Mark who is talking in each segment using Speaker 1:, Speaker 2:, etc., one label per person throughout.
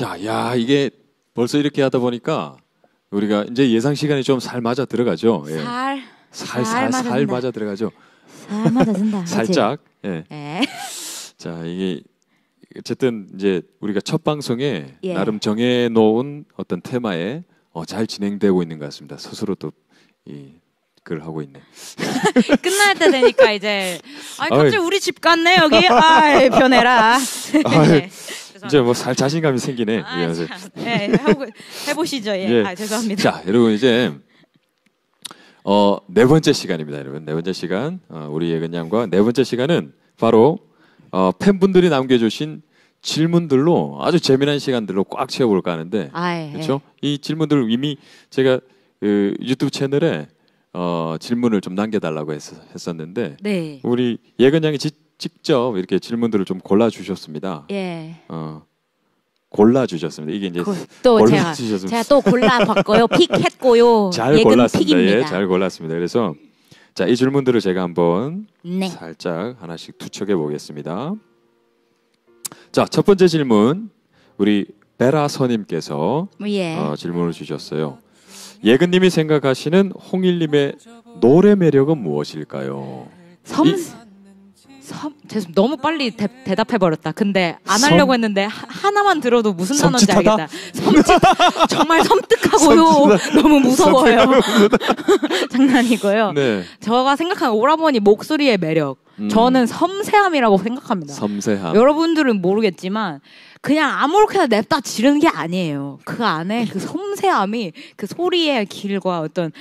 Speaker 1: 자, 야 이게 벌써 이렇게 하다 보니까 우리가 이제 예상 시간이 좀 살 맞아 들어가죠. 예.
Speaker 2: 살, 살, 살, 살, 살 맞아 들어가죠. 살 맞아 든다. 살짝. 예. 예.
Speaker 1: 자, 이게 어쨌든 이제 우리가 첫 방송에 예. 나름 정해 놓은 어떤 테마에 어, 잘 진행되고 있는 것 같습니다. 스스로 도이 그걸 하고 있네.
Speaker 2: 끝날 때 되니까 이제 아 갑자기 아이. 우리 집 같네 여기. 아 변해라. 네.
Speaker 1: 죄송합니다. 이제 뭐살 자신감이 생기네. 아, 예,
Speaker 2: 네, 해보시죠. 예. 예. 아, 죄송합니다. 자,
Speaker 1: 여러분 이제 어, 네 번째 시간입니다, 여러분. 네 번째 시간 어, 우리 예근 양과 네 번째 시간은 바로 어, 팬분들이 남겨주신 질문들로 아주 재미난 시간들로 꽉 채워볼까 하는데
Speaker 2: 아, 예. 예. 그렇죠?
Speaker 1: 이 질문들 이미 제가 그 유튜브 채널에 어, 질문을 좀 남겨달라고 했, 었는데 네. 우리 예근 양이 지, 직접 이렇게 질문들을 좀 골라 주셨습니다. 예. 어. 골라 주셨습니다. 이게 이제 고, 또 골라 제가, 제가 또 골라 봤고요.
Speaker 2: 픽했고요. 잘 골랐습니다. 예, 픽입니다. 예, 잘
Speaker 1: 골랐습니다. 그래서 자, 이 질문들을 제가 한번 네. 살짝 하나씩 투척해 보겠습니다. 자, 첫 번째 질문. 우리 베라 선님께서 예. 어, 질문을 주셨어요. 예근님이 생각하시는 홍일님의 노래 매력은 무엇일까요?
Speaker 2: 섬, 이, 섬, 죄송, 너무 빨리 대, 답해버렸다 근데 안 하려고 했는데 하, 하나만 들어도 무슨 단어인지 알겠다. 섬짓, 정말 섬뜩하고요. 너무 무서워요. 장난이고요. 네. 제가 생각하는 오라버니 목소리의 매력. 음. 저는 섬세함이라고 생각합니다. 섬세함. 여러분들은 모르겠지만 그냥 아무렇게나 냅다 지르는 게 아니에요. 그 안에 그 섬세함이 그 소리의 길과 어떤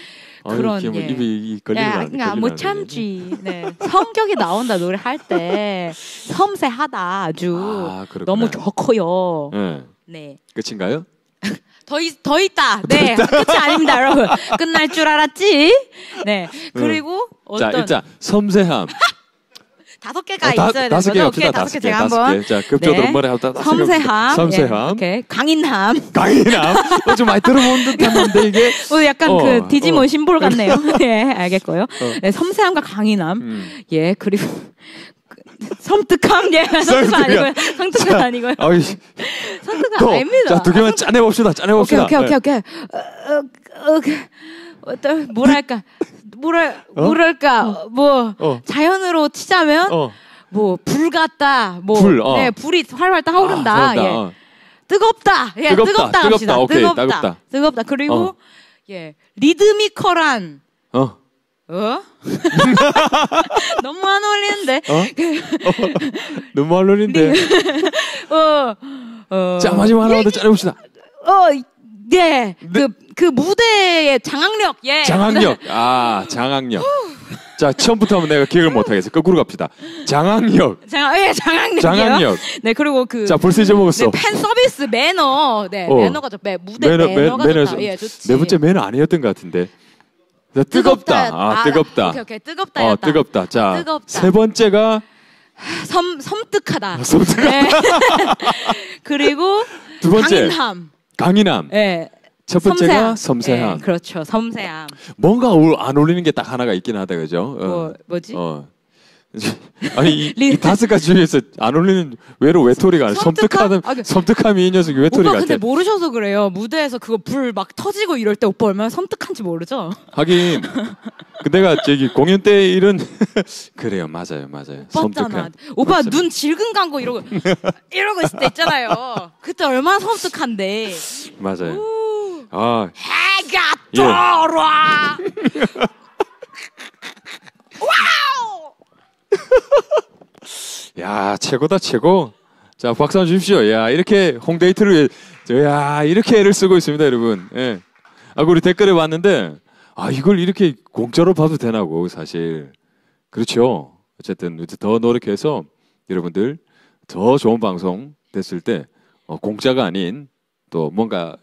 Speaker 2: 어, 그런 뭐 예. 입이
Speaker 1: 걸리는 네, 그러니까 못 뭐
Speaker 2: 참지. 네. 성격이 나온다 노래 할 때 섬세하다 아주 아, 너무 좋고요. 네. 네. 끝인가요? 더, 있, 더 있다. 네. 끝이 아닙니다, 여러분. 끝날 줄 알았지? 네. 음. 그리고 음. 어떤 자, 일단
Speaker 1: 섬세함.
Speaker 2: 다섯 개가 어, 있어야 되는 거죠? 오케이, 다섯 개 제가 한번.
Speaker 1: 자, 급조도록 말해 네. 섬세함. 섬세함.
Speaker 2: 예, 네, 이 네. 강인함. 강인함. 어, 좀
Speaker 1: 많이 들어본 듯한데 이게. 오 어, 약간 어, 그 디지몬 어. 심볼 같네요.
Speaker 2: 예, 알겠고요. 어. 네, 섬세함과 강인함. 음. 예, 그리고 섬뜩함 예 섬뜩 함 아니고요 섬뜩함 아니고요 섬뜩은 아닙니다 자두 개만 짜내봅시다 아, 짜내봅시다 오케이 오케이 오케이 오케이 어, 어, 어, 그, 어, 뭐랄까 그, 뭐랄 어? 뭐랄까 어. 뭐 어. 자연으로 치자면 어. 뭐불 같다 뭐 불, 어. 네, 불이 활활 타오른다 아, 예. 어. 뜨겁다 예 뜨겁다 뜨겁다 갑시다. 오케이, 뜨겁다, 뜨겁다. 뜨겁다. 그리고 어. 예 리드미컬한 어 어? 너무 안 어울리는데. 그
Speaker 1: 너무 안 어울리는데.
Speaker 2: 어? 어? 자, 마지막 하나만 더 짜내봅시다. 예, 어, 네, 네. 그, 그 무대의 장악력, 예. 장악력.
Speaker 1: 네. 아, 장악력. 자, 처음부터 하면 내가 기억을 못하겠어. 거꾸로 갑시다. 장악력.
Speaker 2: 장, 예, 장악력. 장악력. 네, 그리고 그. 자, 벌써 잊어먹었어. 네, 팬 서비스 매너. 네, 어. 매너가 좋, 매, 무대 매너, 매너가 매너, 좋다. 매너, 예, 좋지. 네 번째
Speaker 1: 매너 아니었던 것 같은데. 자, 뜨겁다. 뜨겁다. 아, 아 뜨겁다. 오케이,
Speaker 2: 오케이. 뜨겁다. 어, 뜨겁다. 자, 뜨겁다. 세
Speaker 1: 번째가.
Speaker 2: 섬, 섬뜩하다. 아, 섬뜩하다. 네. 그리고. 두 번째. 강인함. 강인함. 예.
Speaker 1: 첫 번째가 섬세함. 섬세함. 예,
Speaker 2: 그렇죠. 섬세함.
Speaker 1: 뭔가 올- 안 어울리는 게 딱 하나가 있긴 하다 그죠? 어, 뭐, 뭐지 어. 아니 이, 이 다섯 가지 중에서 안 어울리는 외로 외톨이가 아니라 섬뜩함? 섬뜩함 아, 그 섬뜩함이 이 녀석이 외톨이 오빠 근데 같아.
Speaker 2: 모르셔서 그래요. 무대에서 그거 불 막 터지고 이럴 때 오빠 얼마나 섬뜩한지 모르죠?
Speaker 1: 하긴 그 내가 저기 공연 때 이런 그래요 맞아요 맞아요 오빠 섬뜩한.
Speaker 2: 오빠 맞습니눈 질근 간거 이러고 이러고 있을 때 있잖아요 그때 얼마나 섬뜩한데
Speaker 1: 맞아요 아
Speaker 2: 해가 예. 떠라
Speaker 1: 와우 야 최고다 최고 자 박수 한 번 주십시오 야 이렇게 홍데이트를 야 이렇게 애를 쓰고 있습니다 여러분 예아 우리 댓글에 왔는데 아 이걸 이렇게 공짜로 봐도 되나고 사실 그렇죠. 어쨌든 이제 더 노력해서 여러분들 더 좋은 방송 됐을 때 어, 공짜가 아닌 또 뭔가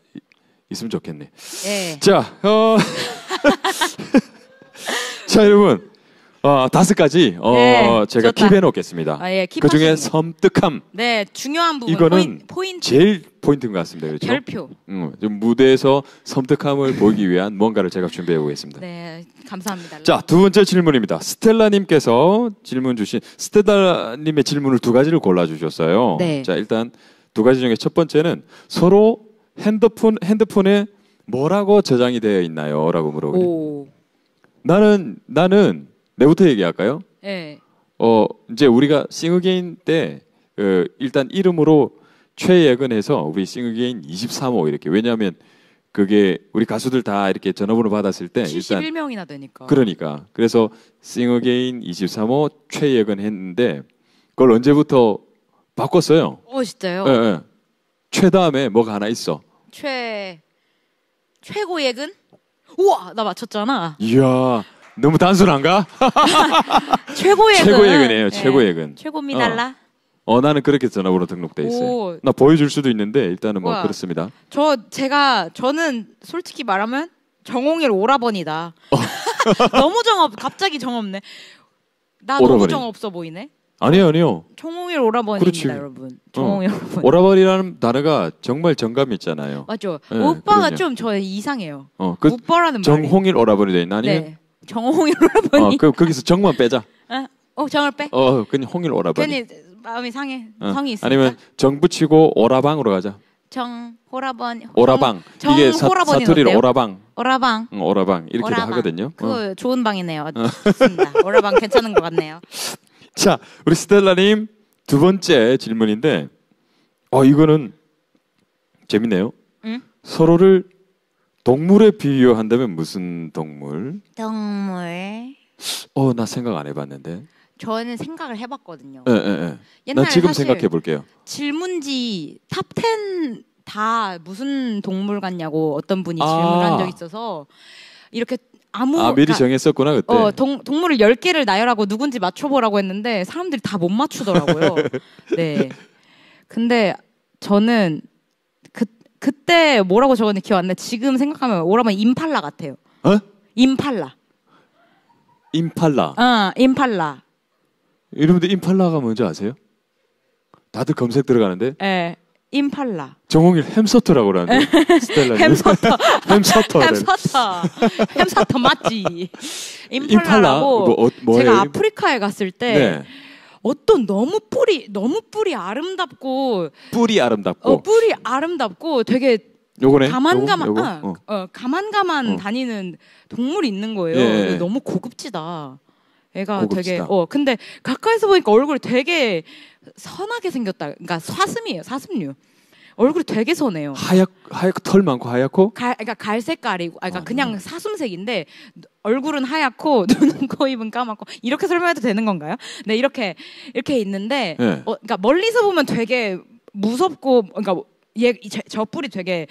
Speaker 1: 있으면 좋겠네. 예. 자, 어, 자 여러분 어, 다섯 가지 어, 네, 제가 좋다. 킵해놓겠습니다. 아, 예, 그 중에 섬뜩함.
Speaker 2: 네, 중요한 부분. 이거는 포인, 트
Speaker 1: 제일 포인트인 것 같습니다. 그렇죠? 별표. 음, 좀 무대에서 섬뜩함을 보기 위한 뭔가를 제가 준비해 보겠습니다.
Speaker 2: 네, 감사합니다.
Speaker 1: 자, 두 번째 질문입니다. 스텔라님께서 질문 주신 스텔라님의 질문을 두 가지를 골라 주셨어요. 네. 자, 일단 두 가지 중에 첫 번째는 서로 핸드폰 핸드폰에 뭐라고 저장이 되어 있나요?라고
Speaker 2: 물어보고
Speaker 1: 나는 나는 내부터 얘기할까요? 네. 어 이제 우리가 싱어게인 때 어, 일단 이름으로 최예근해서 우리 싱어게인 23호 이렇게 왜냐하면 그게 우리 가수들 다 이렇게 전화번호 받았을 때 71명이나 되니까 그러니까 그래서 싱어게인 23호 최예근 했는데 그걸 언제부터 바꿨어요?
Speaker 2: 어 진짜요? 예,
Speaker 1: 예. 최 다음에 뭐가 하나 있어?
Speaker 2: 최 최고 예근? 우와 나 맞췄잖아.
Speaker 1: 이야 너무 단순한가?
Speaker 2: 최고의 최고의 근이에요. 최고의 네. 근. 최고미 달라.
Speaker 1: 어. 어 나는 그렇게 전화번호 등록돼 있어요. 오. 나 보여줄 수도 있는데 일단은 뭐 뭐야. 그렇습니다.
Speaker 2: 저 제가 저는 솔직히 말하면 정홍일 오라버니다. 어. 너무 정없 갑자기 정없네. 나 오라버니. 정없어 보이네.
Speaker 1: 아니요 아니요.
Speaker 2: 정홍일 오라버니다 여러분. 어.
Speaker 1: 정홍일 오라버니. 오라버니라는 단어가 정말 정감 있잖아요.
Speaker 2: 맞죠. 예, 오빠가 좀 저 이상해요. 어그 오빠라는 말 정홍일
Speaker 1: 오라버니 돼나 아니면
Speaker 2: 네. 정홍일 오라버니. 어,
Speaker 1: 그 거기서 정만 빼자.
Speaker 2: 어, 어 정을 빼.
Speaker 1: 어, 그냥 홍일 오라버니. 괜히
Speaker 2: 마음이 상해. 어. 성이 있으 아니면
Speaker 1: 정 붙이고 오라방으로 가자.
Speaker 2: 정 호라번 오라방 정, 이게 사, 사투리로 오라방 오라방
Speaker 1: 응, 오라방 이렇게 오라방. 하거든요. 그
Speaker 2: 어. 좋은 방이네요. 어. 좋 오라방 괜찮은 것 같네요.
Speaker 1: 자 우리 스텔라님 두 번째 질문인데 어 이거는 재밌네요. 응? 서로를 동물에 비유한다면 무슨 동물?
Speaker 2: 동물.
Speaker 1: 어, 나 생각 안 해봤는데.
Speaker 2: 저는 생각을 해봤거든요.
Speaker 1: 예, 예, 예. 나 옛날에 지금 생각해 볼게요.
Speaker 2: 질문지 탑10 다 무슨 동물 같냐고 어떤 분이 아. 질문한 적 있어서 이렇게 아무 아, 미리 그러니까, 정했었구나 그때. 어, 동, 동물을 10개를 나열하고 누군지 맞춰보라고 했는데 사람들이 다 못 맞추더라고요. 네. 근데 저는 그때 뭐라고 적었는지 기억 안 나. 지금 생각하면 오라면 임팔라 같아요. 어? 임팔라. 임팔라. 어, 임팔라.
Speaker 1: 여러분들 임팔라가 뭔지 아세요? 다들 검색 들어가는데.
Speaker 2: 예. 임팔라.
Speaker 1: 정홍일 햄서터라고 그러는데. 햄서터. 햄서터. 햄서터.
Speaker 2: 햄서터 맞지. 임팔라라고 임팔라? 뭐, 어, 제가 아프리카에 갔을 때 네. 어떤 너무 뿌리 너무 뿌리 아름답고
Speaker 1: 뿌리 아름답고 어,
Speaker 2: 뿌리 아름답고 되게 요거네. 가만가만 요거? 요거? 어. 어, 가만가만 어, 어. 다니는 동물이 있는 거예요. 예. 너무 고급지다. 애가 고급지다. 되게 어 근데 가까이서 보니까 얼굴이 되게 선하게 생겼다. 그러니까 사슴이에요. 사슴류. 얼굴이 되게 선해요.
Speaker 1: 하얗 하얗 털 많고 하얗고.
Speaker 2: 갈 그러니까 갈색깔이고, 아, 그러니까 아, 그냥 음. 사슴색인데 얼굴은 하얗고 눈은 코 입은 까맣고 이렇게 설명해도 되는 건가요? 네 이렇게 이렇게 있는데 네. 어, 그러니까 멀리서 보면 되게 무섭고 그러니까 얘저 뿔이 되게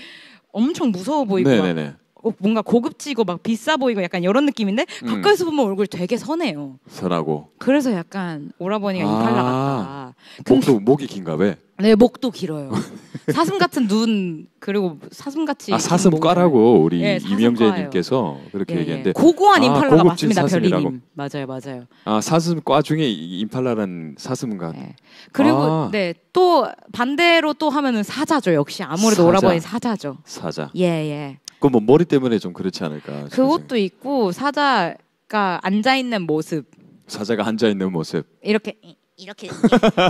Speaker 2: 엄청 무서워 보이고 네, 어, 뭔가 고급지고 막 비싸 보이고 약간 이런 느낌인데 음. 가까이서 보면 얼굴 되게 선해요.
Speaker 1: 선하고.
Speaker 2: 그래서 약간 오라버니가 아~ 이팔라 같다.
Speaker 1: 목도 목이 긴가 왜?
Speaker 2: 네 목도 길어요. 사슴 같은 눈 그리고 사슴 같이. 아 사슴과라고
Speaker 1: 우리 네, 이명재님께서 그렇게 예, 예, 얘기했는데. 고고한 아, 임팔라가 맞습니다, 사슴이라고. 별이님.
Speaker 2: 맞아요, 맞아요.
Speaker 1: 아 사슴과 중에 임팔라란 사슴과. 네. 그리고 아.
Speaker 2: 네또 반대로 또 하면은 사자죠. 역시 아무래도 사자. 오라버니 사자죠.
Speaker 1: 사자. 예 예. 그건 뭐 머리 때문에 좀 그렇지 않을까.
Speaker 2: 그것도 있고 사자가 앉아 있는 모습.
Speaker 1: 사자가 앉아 있는 모습.
Speaker 2: 이렇게 이렇게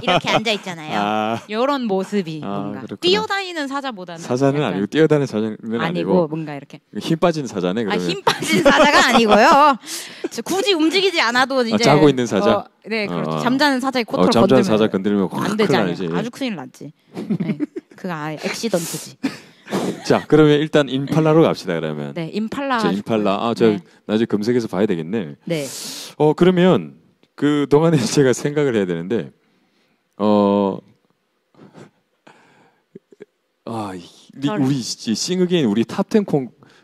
Speaker 2: 이렇게 앉아 있잖아요. 이런 아. 모습이 아, 뭔가 그렇구나. 뛰어다니는 사자보다는 사자는
Speaker 1: 아니고 뛰어다니는 사자는 아니고, 뭔가 이렇게 힘 빠진 사자네. 아, 그러면. 아, 힘
Speaker 2: 빠진 사자가 아니고요. 굳이 움직이지 않아도 아, 이제 아, 자고 있는 사자. 어, 네, 어. 그렇죠. 어, 잠자는 사자의 코털 어, 건들면 사자
Speaker 1: 건드리면 안 되지 아주
Speaker 2: 큰일 났지. 네. 그거 아예 액시던트지.
Speaker 1: 자, 그러면 일단 임팔라로 갑시다. 그러면.
Speaker 2: 네, 임팔라. 저
Speaker 1: 임팔라. 아, 저 네. 나중에 검색해서 봐야 되겠네. 네. 어, 그러면 그 동안에 제가 생각을 해야 되는데 어 아, 리, 우리 싱어게인 우리 탑텐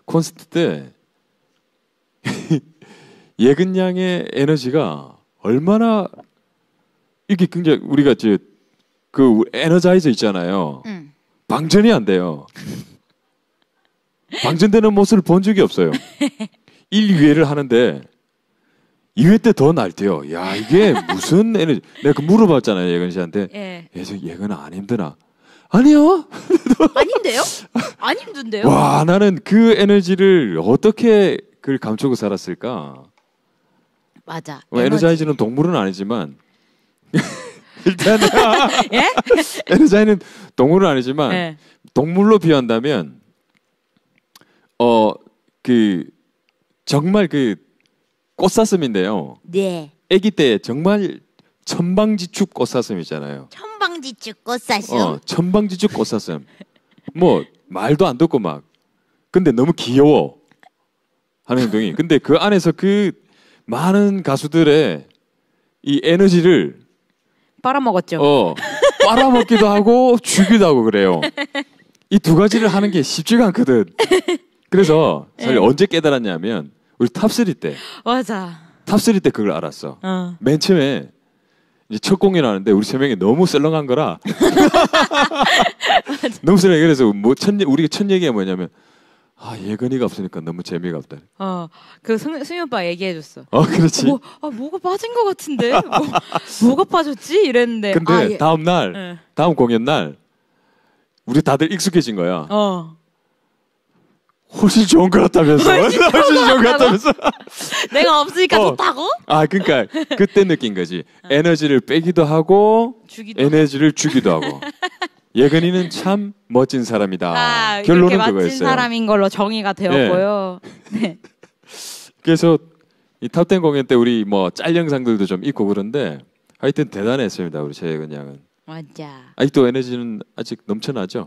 Speaker 1: 콘서트 때 예근 양의 에너지가 얼마나 이게 굉장히 우리가 이제 그 에너자이저 있잖아요. 응. 음. 방전이 안 돼요. 방전되는 모습을 본 적이 없어요. 1위회를 하는데 2회 때 더 날뛰어. 야 이게 무슨 에너지? 내가 그 물어봤잖아요 예근 씨한테. 예. 예저 예근 안 힘드나? 아니요.
Speaker 2: 아닌데요? 안 힘든데요? 와
Speaker 1: 나는 그 에너지를 어떻게 그걸 감추고 살았을까?
Speaker 2: 맞아. 뭐 에너지.
Speaker 1: 에자이즈는 동물은 아니지만 일단 예? 에너자이는 동물은 아니지만 예. 동물로 비유한다면 어그 정말 그 꽃사슴인데요. 네. 아기 때 정말 천방지축 꽃사슴이잖아요.
Speaker 2: 천방지축 꽃사슴. 어,
Speaker 1: 천방지축 꽃사슴. 뭐 말도 안 듣고 막. 근데 너무 귀여워 하는 행동이. 근데 그 안에서 그 많은 가수들의 이 에너지를
Speaker 2: 빨아먹었죠. 어, 빨아먹기도
Speaker 1: 하고 죽이도 하고 그래요. 이 두 가지를 하는 게 쉽지가 않거든. 그래서 사실 네. 언제 깨달았냐면 우리 탑3 때. 맞아. 탑3 때 그걸 알았어. 어. 맨 처음에 이제 첫 공연 하는데 우리 세 명이 너무 썰렁한 거라. 너무 썰렁해. 그래서 뭐 첫, 우리 가첫 얘기가 뭐냐면 아 예건이가 없으니까 너무 재미가 없다.
Speaker 2: 어그 승윤 오빠 얘기해줬어. 어 그렇지. 뭐, 아 뭐가 빠진 것 같은데 뭐, 가 빠졌지 이랬는데. 근데 아, 예. 다음 날 예.
Speaker 1: 다음 공연 날 우리 다들 익숙해진 거야. 어. 훨씬 좋은 것 같다면서 훨씬, 훨씬 좋은 것 같다면서
Speaker 2: 내가 없으니까 어. 좋다고?
Speaker 1: 아그니까 그때 느낀 거지 어. 에너지를 빼기도 하고 주기도. 에너지를 주기도 하고 예근이는 참 멋진 사람이다 아, 결론은 그거였어요 사람인
Speaker 2: 걸로 정의가 네. 되었고요 네. 네.
Speaker 1: 그래서 이 탑텐 공연 때 우리 뭐 짤 영상들도 좀 있고 그런데 하여튼 대단했습니다 우리 재예근 양은 맞아 아직도 에너지는 아직 넘쳐나죠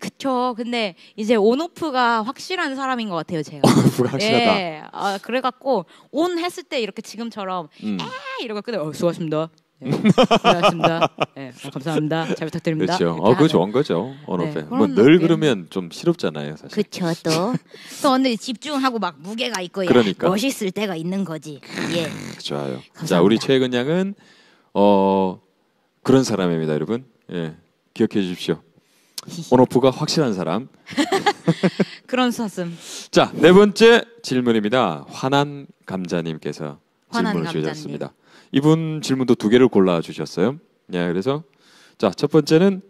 Speaker 2: 그쵸. 근데 이제 온오프가 확실한 사람인 것 같아요, 제가. 온오프가 확실하다. 예. 아, 그래갖고 온 했을 때 이렇게 지금처럼 음. 에 이러고 끝내. 어, 수고하십니다. 네, 수고하셨습니다. 네, 감사합니다. 잘 부탁드립니다. 그렇죠. 어, 그거 좋은 거죠. 언어패. 네, 뭐늘 네. 그러면 좀 싫었잖아요, 사실. 그렇죠. 또. 또 오늘 집중하고 막 무게가 있고 예. 그러니까. 멋있을 때가 있는 거지. 예.
Speaker 1: 좋아요. 감사합니다. 자, 우리 최근 양은 어 그런 사람입니다, 여러분. 예. 기억해 주십시오. 온오프가 확실한 사람.
Speaker 2: 그런 사슴.
Speaker 1: 자, 네 번째 질문입니다. 화난 감자님께서 화난 질문을 감자님. 주셨습니다. 이분 질문도 두 개를 골라 주셨어요. 네, 그래서 자, 첫 번째는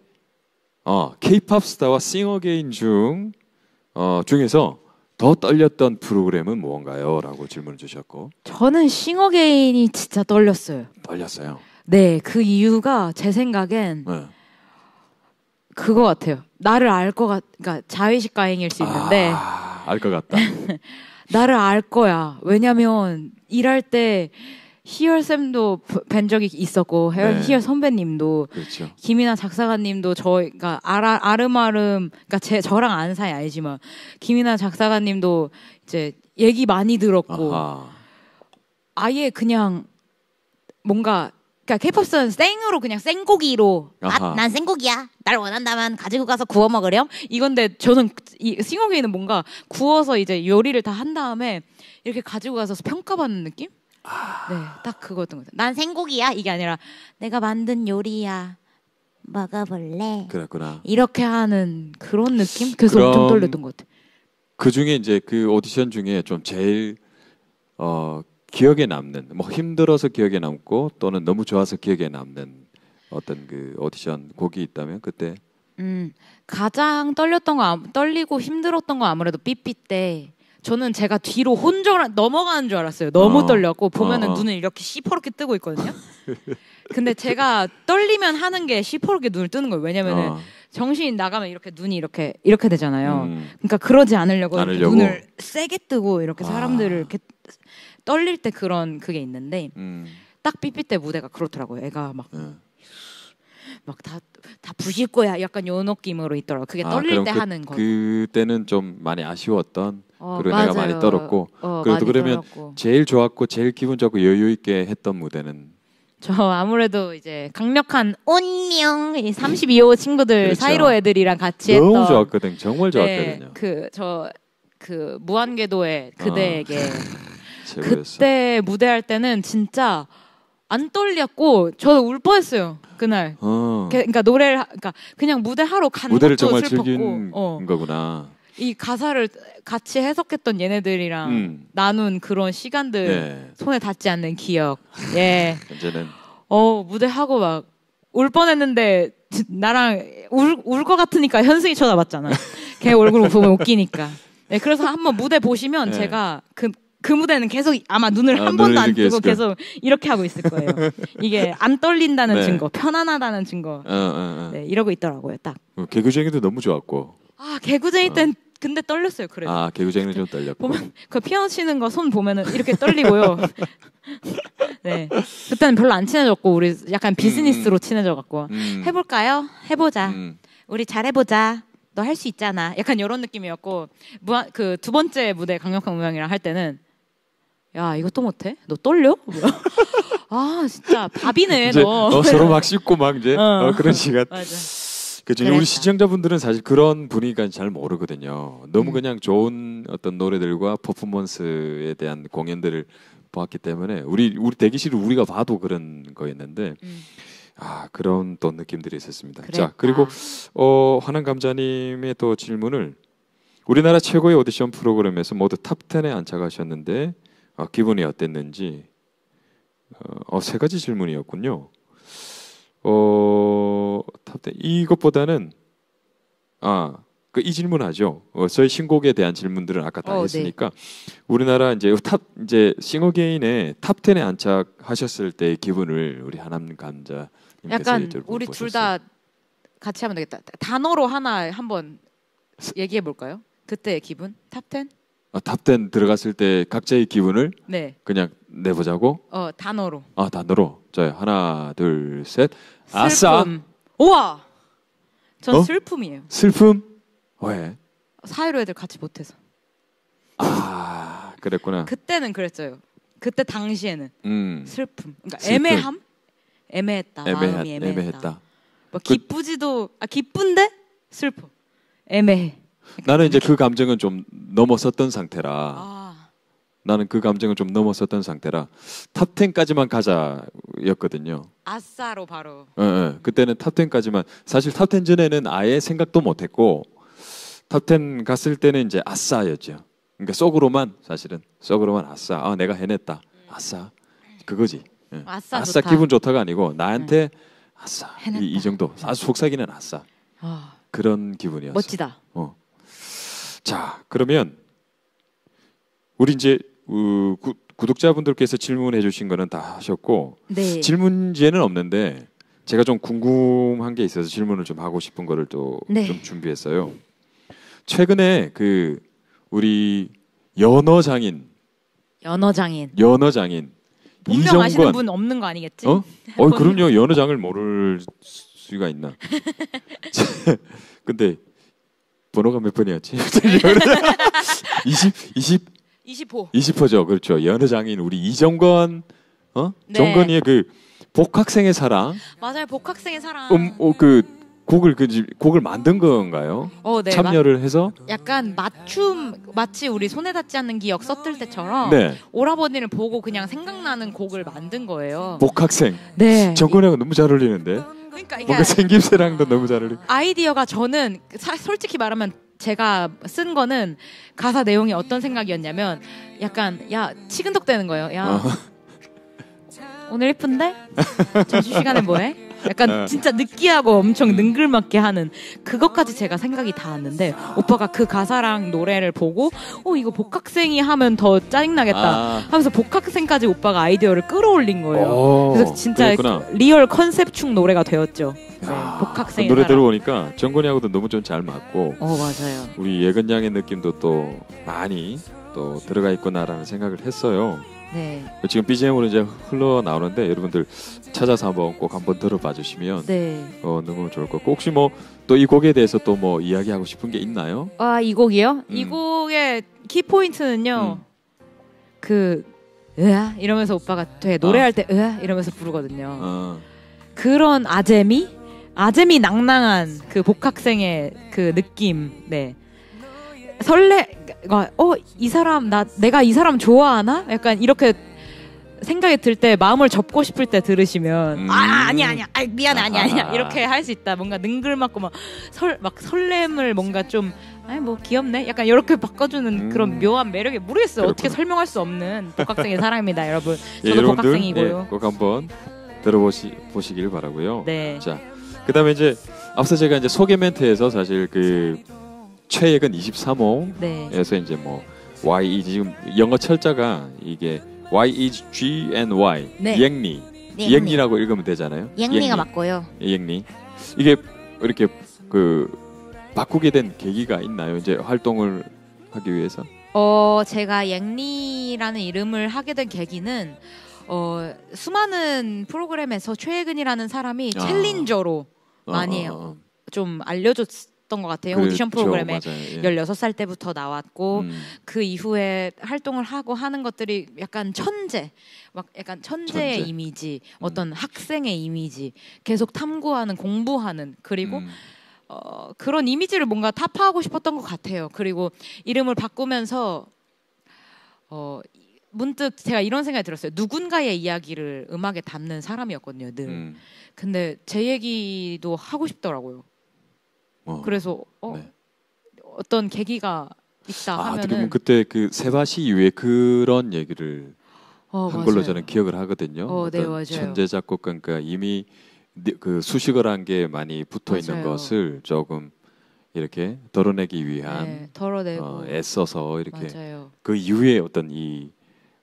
Speaker 1: 어, K-팝 스타와 싱어게인 중 어, 중에서 더 떨렸던 프로그램은 무언가요? 라고 질문을 주셨고
Speaker 2: 저는 싱어게인이 진짜 떨렸어요. 떨렸어요. 네, 그 이유가 제 생각엔 네. 그거 같아요. 나를 알 것 같, 그러니까 자의식 가행일 수 있는데 아, 알것 같다. 나를 알 거야. 왜냐면 일할 때 희열 쌤도 뵌 적이 있었고 네. 희열 선배님도 그렇죠. 김이나 작사가님도 저희가 그러니까 아라, 아름아름 그러니까 제 저랑 아는 사이 아니지만 김이나 작사가님도 이제 얘기 많이 들었고 아하. 아예 그냥 뭔가 그러니까 케이팝스는 생으로 그냥 생고기로 아, 난 생고기야 날 원한다면 가지고 가서 구워 먹으렴 이건데 저는 이 싱어게이는 뭔가 구워서 이제 요리를 다 한 다음에 이렇게 가지고 가서 평가받는 느낌? 아. 네딱 그거였던 거죠 난 생고기야 이게 아니라 내가 만든 요리야 먹어볼래 그랬구나 이렇게 하는 그런 느낌? 그래서 그럼... 엄청 떨렸던 것 같아
Speaker 1: 그 중에 이제 그 오디션 중에 좀 제일 어 기억에 남는 뭐 힘들어서 기억에 남고 또는 너무 좋아서 기억에 남는 어떤 그 오디션 곡이
Speaker 2: 있다면 그때 음 가장 떨렸던 거 떨리고 힘들었던 거 아무래도 삐삐 때 저는 제가 뒤로 혼자 넘어가는 줄 알았어요. 너무 어, 떨렸고 보면은 어, 어. 눈을 이렇게 시퍼렇게 뜨고 있거든요. 근데 제가 떨리면 하는 게 시퍼렇게 눈을 뜨는 거예요. 왜냐면은 어. 정신이 나가면 이렇게 눈이 이렇게 이렇게 되잖아요. 음. 그러니까 그러지 않으려고, 않으려고, 눈을 세게 뜨고 이렇게 사람들을 아. 이렇게 떨릴 때 그런 그게 있는데 음. 딱 삐삐 때 무대가 그렇더라고요. 애가 막 음. 막다다 다 부실 거야 약간 요 느낌으로 있더라고 그게 아, 떨릴 때 그, 하는 거
Speaker 1: 그때는 좀 많이 아쉬웠던 어, 그리고 맞아요. 내가 많이 떨었고 어, 그래도 많이 그러면 떨었고. 제일 좋았고 제일 기분 좋고 여유 있게 했던 무대는
Speaker 2: 저 아무래도 이제 강력한 온명 32호 친구들 그렇죠. 사이로 애들이랑 같이 너무 했던 좋았거든 정말 네, 좋았거든요 네, 그, 그저 그 무한궤도의 그대에게 어. 최고였어. 그때 무대할 때는 진짜 안 떨렸고 저도 울 뻔했어요 그날. 어. 게, 그러니까 노래를 하, 그러니까 그냥 무대 하러 간 무대를 것도 정말 슬펐고, 즐긴 어.
Speaker 1: 거구나.
Speaker 2: 이 가사를 같이 해석했던 얘네들이랑 음. 나눈 그런 시간들 네. 손에 닿지 않는 기억. 예. 이제는 어 무대 하고 막 울 뻔했는데 나랑 울 울 것 같으니까 현승이 쳐다봤잖아. 걔 얼굴 보면 웃기니까. 네, 그래서 한번 무대 보시면 네. 제가 그그 무대는 계속 아마 눈을 아, 한 번도 안 뜨고 계속 이렇게 하고 있을 거예요. 이게 안 떨린다는 네. 증거, 편안하다는 증거.
Speaker 1: 아, 아, 아. 네,
Speaker 2: 이러고 있더라고요. 딱.
Speaker 1: 어, 개구쟁이도 너무 좋았고.
Speaker 2: 아 개구쟁이 어. 땐 근데 떨렸어요. 그래요아 개구쟁이는 좀 떨렸고. 보면 그피어노 치는 거 손 보면은 이렇게 떨리고요. 네. 그때는 별로 안 친해졌고 우리 약간 비즈니스로 음. 음. 친해져갖고 음. 해볼까요? 해보자. 음. 우리 잘해보자. 너 할 수 있잖아. 약간 이런 느낌이었고 무한 그두 번째 무대 강력한 무명이랑 할 때는 야 이것도 못해? 너 떨려? 아 진짜 밥이네 너. 어, 서로 막
Speaker 1: 씹고 막 이제 어, 어 그런 시간. 맞아. 그죠. 우리 시청자분들은 사실 그런 분위기가잘 모르거든요. 너무 음. 그냥 좋은 어떤 노래들과 퍼포먼스에 대한 공연들을 봤기 때문에 우리 우리 대기실을 우리가 봐도 그런 거였는데 음. 아 그런 또 느낌들이 있었습니다. 그래? 자 그리고 아. 어, 환한 감자님의 또 질문을 우리나라 최고의 오디션 프로그램에서 모두 탑 10에 안착하셨는데 어, 기분이 어땠는지 어, 어, 세 가지 질문이었군요. 어, 이것보다는 아, 그이 질문하죠. 어, 저희 신곡에 대한 질문들은 아까 다 어, 네. 했으니까 네. 우리나라 이제 탑 이제 싱어게인의 탑 10에 안착하셨을 때의 기분을 우리 하남 감자 약간 우리 둘 다
Speaker 2: 같이 하면 되겠다. 단어로 하나 한번 얘기해 볼까요? 그때의 기분? 탑 10?
Speaker 1: 어, 답된 들어갔을 때 각자의 기분을 네. 그냥 내보자고.
Speaker 2: 어 단어로.
Speaker 1: 아 단어로. 자 하나 둘 셋. 아싸.
Speaker 2: 우와. 전 어? 슬픔이에요.
Speaker 1: 슬픔? 왜?
Speaker 2: 사회로 애들 같이 못해서.
Speaker 1: 아 그랬구나.
Speaker 2: 그때는 그랬어요. 그때 당시에는 음. 슬픔. 그러니까 슬픔. 애매함? 애매했다. 애매하, 마음이 애매했다. 애매했다. 뭐 그 기쁘지도 아 기쁜데 슬픔. 애매해.
Speaker 1: 나는 이제 그 감정은 좀 넘어섰던 상태라. 아. 나는 그 감정은 좀 넘어섰던 상태라 탑 10까지만 가자였거든요.
Speaker 2: 아싸로 바로.
Speaker 1: 예, 예. 그때는 탑 10까지만 사실 탑10 전에는 아예 생각도 못 했고 탑10 갔을 때는 이제 아싸였죠. 그러니까 속으로만 사실은 속으로만 아싸. 아, 내가 해냈다. 아싸. 그거지. 예. 아싸, 아싸 좋다. 기분 좋다가 아니고 나한테 응. 네. 아싸. 이, 이, 정도. 아주 속삭이는 아싸. 어. 그런 기분이었어. 멋지다. 어. 자, 그러면 우리 이제 어, 구, 구독자분들께서 질문해 주신 거는 다 하셨고 네. 질문제는 없는데 제가 좀 궁금한 게 있어서 질문을 좀 하고 싶은 거를 또좀 네. 준비했어요. 최근에 그 우리 연어 장인
Speaker 2: 연어 장인
Speaker 1: 연어 장인 본명 아시는 분
Speaker 2: 없는 거 아니겠지? 어? 어 그럼요.
Speaker 1: 연어 장을 모를 수가 있나? 근데 번호가 몇 번이었지? 20 20 25. 20호죠. 그렇죠. 연애 장인 우리 이정건 어? 네. 정건이의 그 복학생의 사랑.
Speaker 2: 맞아요. 복학생의 사랑. 음,
Speaker 1: 어, 그 곡을 그 곡을 만든 건가요? 어, 네. 참여를 해서
Speaker 2: 약간 맞춤 마치 우리 손에 닿지 않는 기억 썼을 때처럼 네. 오라버니를 보고 그냥 생각나는 곡을 만든 거예요.
Speaker 1: 복학생. 네. 정건이가 너무 잘 어울리는데.
Speaker 2: 그러니까 이게 뭔가 생김새랑도 너무 잘 어울리고 아이디어가 저는 사, 솔직히 말하면 제가 쓴 거는 가사 내용이 어떤 생각이었냐면 약간 야 치근덕대는 거예요. 야 어. 오늘 예쁜데 점심 시간에 뭐해? 약간 네. 진짜 느끼하고 엄청 음. 능글맞게 하는 그것까지 제가 생각이 닿았는데 오빠가 그 가사랑 노래를 보고 어 이거 복학생이 하면 더 짜증나겠다 아. 하면서 복학생까지 오빠가 아이디어를 끌어올린 거예요. 어, 그래서 진짜 그랬구나. 리얼 컨셉충 노래가 되었죠. 네, 복학생 그 노래
Speaker 1: 들어보니까 정근이하고도 너무 좀 잘 맞고. 어 맞아요. 우리 예근 양의 느낌도 또 많이 또 들어가 있구나라는 생각을 했어요. 네. 지금 BGM으로 이제 흘러나오는데 여러분들 찾아서 한번 꼭 한번 들어봐 주시면 네. 어, 너무 좋을 것 같고 혹시 뭐 또 이 곡에 대해서 또 뭐 이야기하고 싶은 게 있나요?
Speaker 2: 아이 곡이요? 음. 이 곡의 키포인트는요 음. 그 으아 이러면서 오빠가 되게 아. 노래할 아. 때 으아 이러면서 부르거든요 아. 그런 아재미? 아재미 낭낭한 그 복학생의 그 느낌 네 설레 그러 어이 사람 나 내가 이 사람 좋아하나? 약간 이렇게 생각이 들 때 마음을 접고 싶을 때 들으시면 음. 아 아니 아니야 아, 미안해 아니 아니야 아, 아, 아. 이렇게 할 수 있다 뭔가 능글맞고 막 설 막 설렘을 뭔가 좀 아니 뭐 귀엽네 약간 이렇게 바꿔주는 음. 그런 묘한 매력이 모르겠어요 그렇구나. 어떻게 설명할 수 없는 복학생의 사랑입니다 여러분 예, 저도 예, 복학생이고요 예,
Speaker 1: 꼭 한번 들어보시 보시길 바라고요 네. 자 그다음에 이제 앞서 제가 이제 소개 멘트에서 사실 그 최애근 23호에서 네. 이제 뭐 Y E 지금 영어 철자가 이게 Y E G N Y 네. 이행리
Speaker 2: 네, 이행리라고
Speaker 1: 읽으면 되잖아요. 이리가 맞고요. 이리 이게 이렇게 그 바꾸게 된 계기가 있나요? 이제 활동을 하기 위해서?
Speaker 2: 어 제가 앵리라는 이름을 하게 된 계기는 어 수많은 프로그램에서 최혜근이라는 사람이 아. 챌린저로 아, 많이 아. 아. 좀 알려줬 나왔던 것 같아요. 그, 오디션 프로그램에 그쵸, 맞 예. 16살 때부터 나왔고 음. 그 이후에 활동을 하고 하는 것들이 약간 천재, 막 약간 천재의 천재. 이미지, 음. 어떤 음. 학생의 이미지, 계속 탐구하는 공부하는 그리고 음. 어, 그런 이미지를 뭔가 타파하고 싶었던 것 같아요. 그리고 이름을 바꾸면서 어, 문득 제가 이런 생각이 들었어요. 누군가의 이야기를 음악에 담는 사람이었거든요, 늘. 음. 근데 제 얘기도 하고 싶더라고요. 어. 그래서 어, 네. 어떤 계기가 있다 아, 하면은
Speaker 1: 그때 그 세바시 이후에 그런 얘기를
Speaker 2: 어, 한 맞아요. 걸로 저는
Speaker 1: 기억을 하거든요. 어, 네, 맞아요. 천재 작곡가 니까 그러니까 이미 네, 그 수식어란 게 많이 붙어 있는 것을 조금 이렇게 덜어내기 위한 네,
Speaker 2: 덜어내고 어,
Speaker 1: 애써서 이렇게 맞아요. 그 이후에 어떤 이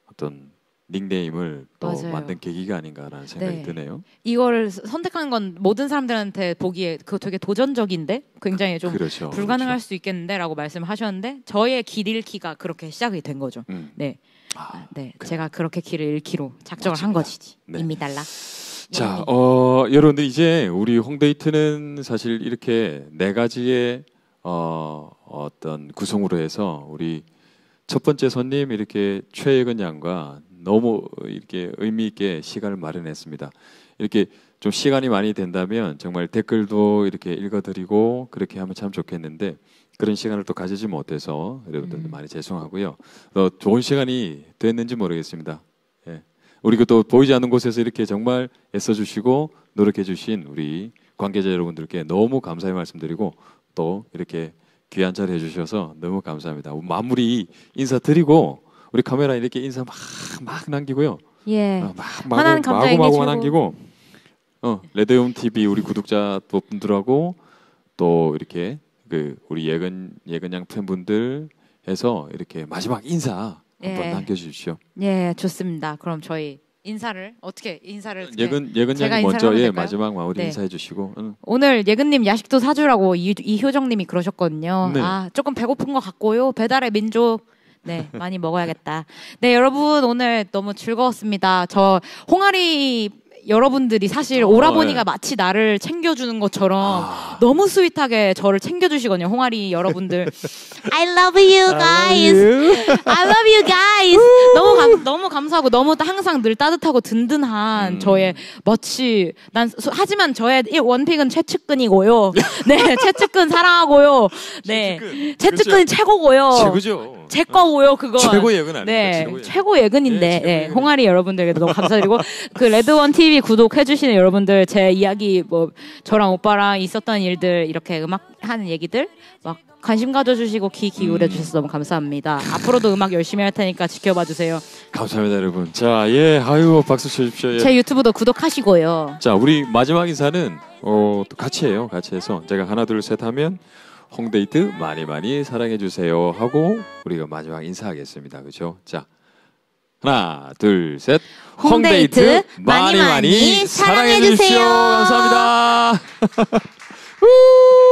Speaker 1: 어떤 닉네임을 또 맞아요. 만든 계기가 아닌가라는 생각이 네. 드네요.
Speaker 2: 이걸 선택한 건 모든 사람들한테 보기에 그 되게 도전적인데 굉장히 좀 그렇죠, 불가능할 그렇죠. 수 있겠는데라고 말씀하셨는데 저의 길 잃기가 그렇게 시작이 된 거죠. 음. 네, 아, 아 네, 그래. 제가 그렇게 길을 잃기로 작정을 멋집니다. 한 것이지. 네. 임달라
Speaker 1: 자, 네. 어, 여러분들 이제 우리 홍데이트는 사실 이렇게 네 가지의 어, 어떤 구성으로 해서 우리 첫 번째 손님 이렇게 최예근 양과 너무 이렇게 의미 있게 시간을 마련했습니다. 이렇게 좀 시간이 많이 된다면 정말 댓글도 이렇게 읽어드리고 그렇게 하면 참 좋겠는데 그런 시간을 또 가지지 못해서 여러분들 음. 많이 죄송하고요. 또 좋은 시간이 됐는지 모르겠습니다. 예. 우리 또 보이지 않는 곳에서 이렇게 정말 애써주시고 노력해주신 우리 관계자 여러분들께 너무 감사의 말씀드리고 또 이렇게 귀한 자리 해주셔서 너무 감사합니다. 마무리 인사드리고 우리 카메라 이렇게 인사 막 막 남기고요.
Speaker 2: 예. 막막 어, 마구 마구 마구 남기고
Speaker 1: 어 레드용 TV 우리 구독자 또 분들하고 또 이렇게 그 우리 예근 예근양 팬분들 해서 이렇게 마지막 인사 한번 예. 남겨주십시오.
Speaker 2: 예, 좋습니다. 그럼 저희 인사를 어떻게 인사를 어떻게 예근 예근양 먼저 예 마지막 마무리 네. 인사해
Speaker 1: 주시고 응.
Speaker 2: 오늘 예근님 야식도 사주라고 이, 이효정님이 그러셨거든요. 네. 아 조금 배고픈 것 같고요. 배달의 민족 네, 많이 먹어야겠다. 네, 여러분 오늘 너무 즐거웠습니다. 저 홍아리 여러분들이 사실 아, 오라버니가 예. 마치 나를 챙겨주는 것처럼 아. 너무 스윗하게 저를 챙겨주시거든요. 홍아리 여러분들. I love you guys. I love you guys. 너무 감, 너무 감사하고 너무 항상 늘 따뜻하고 든든한 음. 저의 멋지 난 하지만 저의 원픽은 최측근이고요. 네, 최측근 사랑하고요. 네, 최측근. 최측근이 최고고요. 최고죠. 제 거고요 어? 그거. 최고 예근 아니에요? 네, 최고, 예근. 인데 네, 네, 홍아리 여러분들에게도 너무 감사드리고 그 레드원 TV 구독해주시는 여러분들 제 이야기 뭐 저랑 오빠랑 있었던 일들 이렇게 음악 하는 얘기들 막 관심 가져주시고 귀 기울여 음. 주셔서 너무 감사합니다. 앞으로도 음악 열심히 할 테니까 지켜봐 주세요.
Speaker 1: 감사합니다, 여러분. 자, 예, 아유 박수 주십시오 예. 제
Speaker 2: 유튜브도 구독하시고요.
Speaker 1: 자, 우리 마지막 인사는 어, 같이 해요. 같이 해서 제가 하나 둘 셋 하면. 홍데이트 많이 많이 사랑해 주세요 하고 우리가 마지막 인사하겠습니다. 그렇죠? 자. 하나, 둘, 셋.
Speaker 2: 홍데이트, 많이 많이, 많이 사랑해 주세요. 감사합니다.